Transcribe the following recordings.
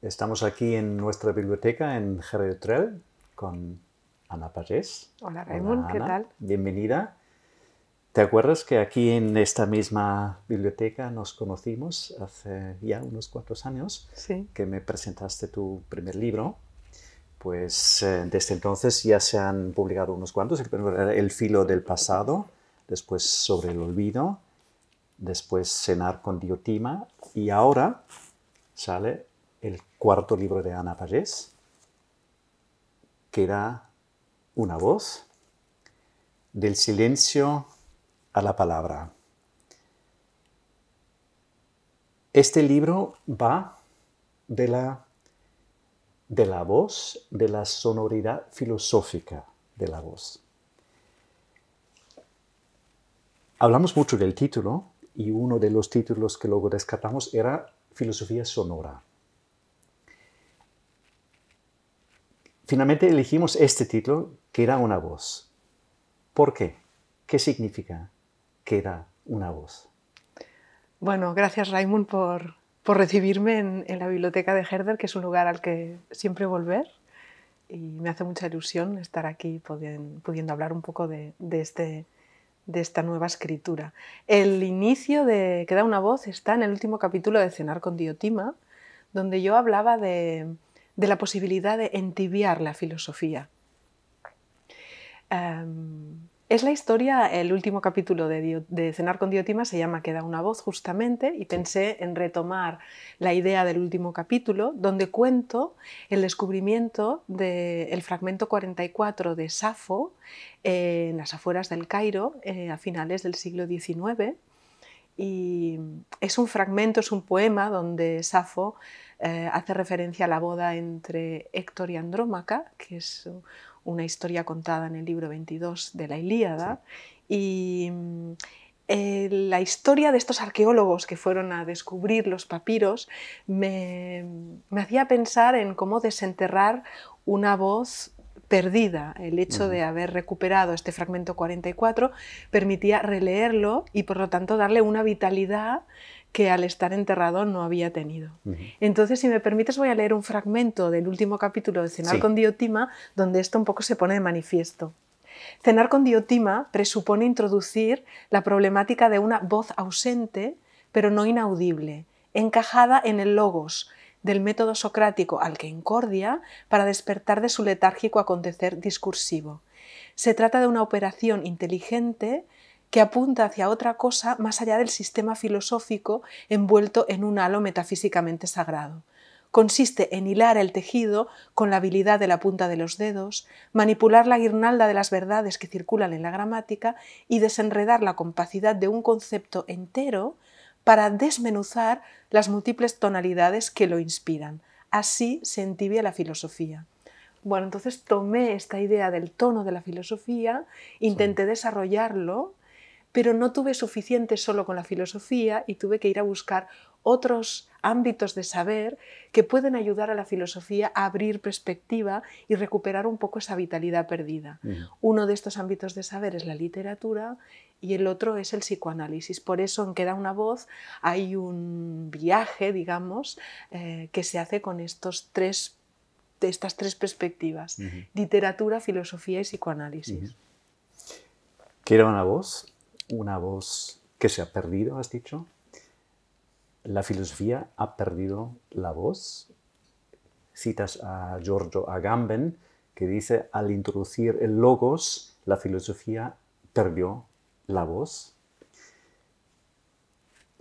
Estamos aquí en nuestra biblioteca en Trel con Ana Parés. Hola Raymond, ¿qué tal? Bienvenida. ¿Te acuerdas que aquí en esta misma biblioteca nos conocimos hace ya unos cuantos años? Sí. Que me presentaste tu primer libro. Pues eh, desde entonces ya se han publicado unos cuantos. El El filo del pasado, después Sobre el olvido, después Cenar con Diotima y ahora sale El cuarto libro de Ana que era una voz del silencio a la palabra. Este libro va de la, voz, de la sonoridad filosófica de la voz. Hablamos mucho del título y uno de los títulos que luego descartamos era Filosofía Sonora. Finalmente elegimos este título, Queda una voz. ¿Por qué? ¿Qué significa Queda una voz? Bueno, gracias Raymond por, recibirme en, la biblioteca de Herder, que es un lugar al que siempre volver. Y me hace mucha ilusión estar aquí pudiendo hablar un poco de, este, de esta nueva escritura. El inicio de Queda una voz está en el último capítulo de Cenar con Diotima, donde yo hablaba de, de la posibilidad de entibiar la filosofía. Em, es la historia, el último capítulo de, Cenar con Diótima se llama Queda una voz justamente y pensé en retomar la idea del último capítulo donde cuento el descubrimiento del fragmento 44 de Safo eh, en las afueras del Cairo eh, a finales del siglo XIX y mm, es un fragmento, es un poema donde Safo eh, hace referencia a la boda entre Héctor y Andrómaca, que es una historia contada en el libro 22 de la Ilíada, y mm, la historia de estos arqueólogos que fueron a descubrir los papiros me, mm, me hacía pensar en cómo desenterrar una voz perdida. El hecho de haber recuperado este fragmento 44 permitía releerlo y por lo tanto darle una vitalidad que al estar enterrado no había tenido. Entonces, si me permites, voy a leer un fragmento del último capítulo de Cenar con Diotima, donde esto un poco se pone de manifiesto. Cenar con Diotima presupone introducir la problemática de una voz ausente, pero no inaudible, encajada en el logos, del método socrático al que incordia para despertar de su letárgico acontecer discursivo. Se trata de una operación inteligente que apunta hacia otra cosa más allá del sistema filosófico envuelto en un halo metafísicamente sagrado. Consiste en hilar el tejido con la habilidad de la punta de los dedos, manipular la guirnalda de las verdades que circulan en la gramática y desenredar la compacidad de un concepto entero para desmenuzar las múltiples tonalidades que lo inspiran. Así se entibia la filosofía. Bueno, entonces tomé esta idea del tono de la filosofía, intenté desarrollarlo pero no tuve suficiente solo con la filosofía y tuve que ir a buscar otros ámbitos de saber que pueden ayudar a la filosofía a abrir perspectiva y recuperar un poco esa vitalidad perdida. Uno de estos ámbitos de saber es la literatura y el otro es el psicoanálisis. Por eso en Queda una voz hay un viaje, digamos, eh, que se hace con estos estas tres perspectivas, literatura, filosofía y psicoanálisis. Uh una voz? una voz que se ha perdido, has dicho. ¿La filosofía ha perdido la voz? Citas a Giorgio Agamben, que dice, al introducir el logos, la filosofía perdió la voz.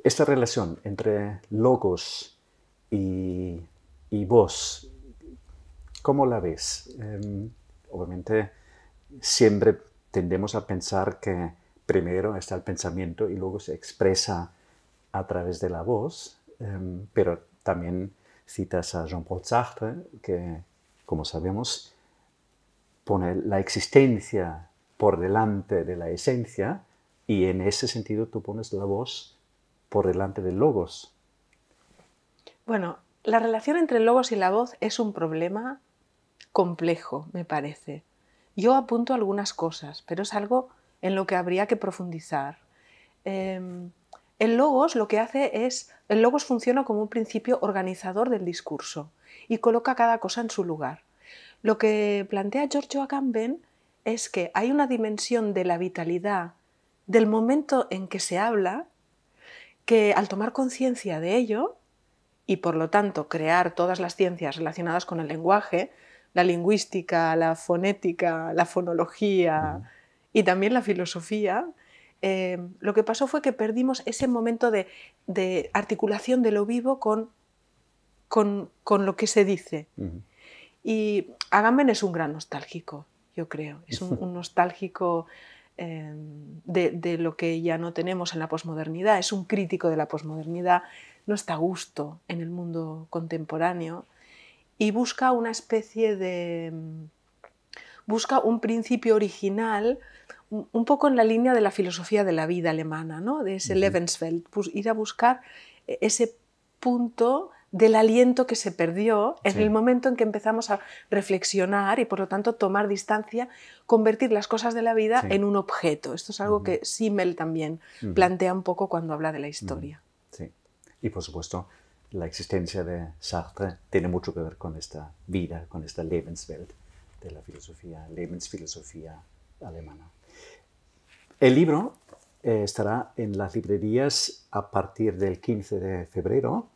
Esta relación entre logos y, y voz, ¿cómo la ves? Em, obviamente, siempre tendemos a pensar que primero está el pensamiento y luego se expresa a través de la voz, em, pero también citas a Jean-Paul Sartre, que, como sabemos, pone la existencia por delante de la esencia y en ese sentido tú pones la voz por delante del logos. Bueno, la relación entre el logos y la voz es un problema complejo, me parece. Yo apunto algunas cosas, pero es algo en lo que habría que profundizar. Em, el logos lo que hace es, el logos funciona como un principio organizador del discurso y coloca cada cosa en su lugar. Lo que plantea Giorgio Agamben es que hay una dimensión de la vitalidad del momento en que se habla que al tomar conciencia de ello y por lo tanto crear todas las ciencias relacionadas con el lenguaje, la lingüística, la fonética, la fonología, y también la filosofía, em, lo que pasó fue que perdimos ese momento de, articulación de lo vivo con, con, lo que se dice. Y Agamben es un gran nostálgico, yo creo, es un, nostálgico em, de, de, lo que ya no tenemos en la posmodernidad, es un crítico de la posmodernidad, no está a gusto en el mundo contemporáneo y busca una especie de em, busca un principio original un poco en la línea de la filosofía de la vida alemana, ¿no? de ese Lebenswelt, pues ir a buscar eh, ese punto del aliento que se perdió en el momento en que empezamos a reflexionar y por lo tanto tomar distancia, convertir las cosas de la vida en un objeto. Esto es algo que Simmel también plantea un poco cuando habla de la historia. Sí, y por supuesto la existencia de Sartre tiene mucho que ver con esta vida, con esta Lebenswelt de la filosofía, filosofía alemana. El libro eh, estará en las librerías a partir del 15 de febrero.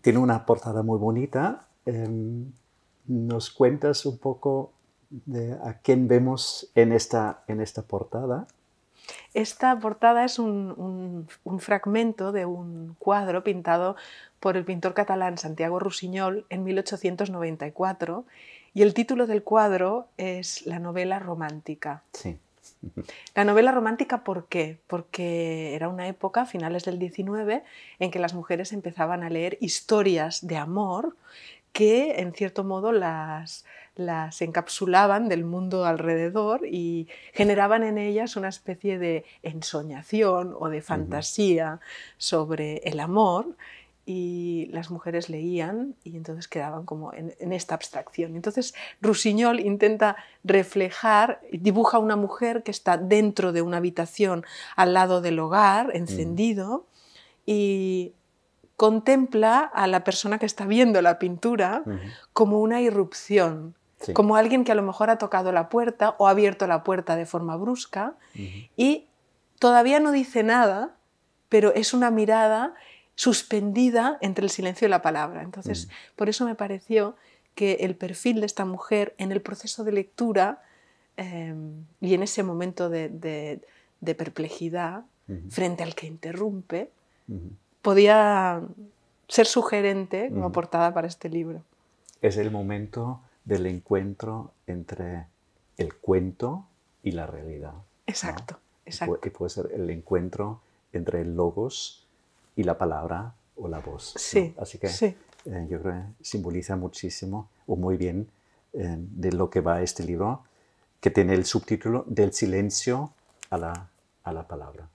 Tiene una portada muy bonita. Em, ¿Nos cuentas un poco a quién vemos en esta, en esta portada? Esta portada es un, un, fragmento de un cuadro pintado por el pintor catalán Santiago Rusiñol en 1894 y el título del cuadro es La novela romántica. Sí. La novela romántica, ¿por qué? Porque era una época, a finales del XIX, en que las mujeres empezaban a leer historias de amor que, en cierto modo, las, encapsulaban del mundo alrededor y generaban en ellas una especie de ensoñación o de fantasía sobre el amor y las mujeres leían y entonces quedaban como en, esta abstracción. Entonces Rusiñol intenta reflejar, dibuja una mujer que está dentro de una habitación al lado del hogar, mm. encendido, y contempla a la persona que está viendo la pintura como una irrupción, como alguien que a lo mejor ha tocado la puerta o ha abierto la puerta de forma brusca y todavía no dice nada, pero es una mirada suspendida entre el silencio y la palabra. Entonces, mm. por eso me pareció que el perfil de esta mujer en el proceso de lectura em, y en ese momento de, perplejidad frente al que interrumpe, podía ser sugerente como portada para este libro. Es el momento del encuentro entre el cuento y la realidad. Exacto, exacto. Y puede ser el encuentro entre el logos y la palabra o la voz. Así que eh, yo creo que simboliza muchísimo o muy bien eh, de lo que va este libro, que tiene el subtítulo Del silencio a la palabra.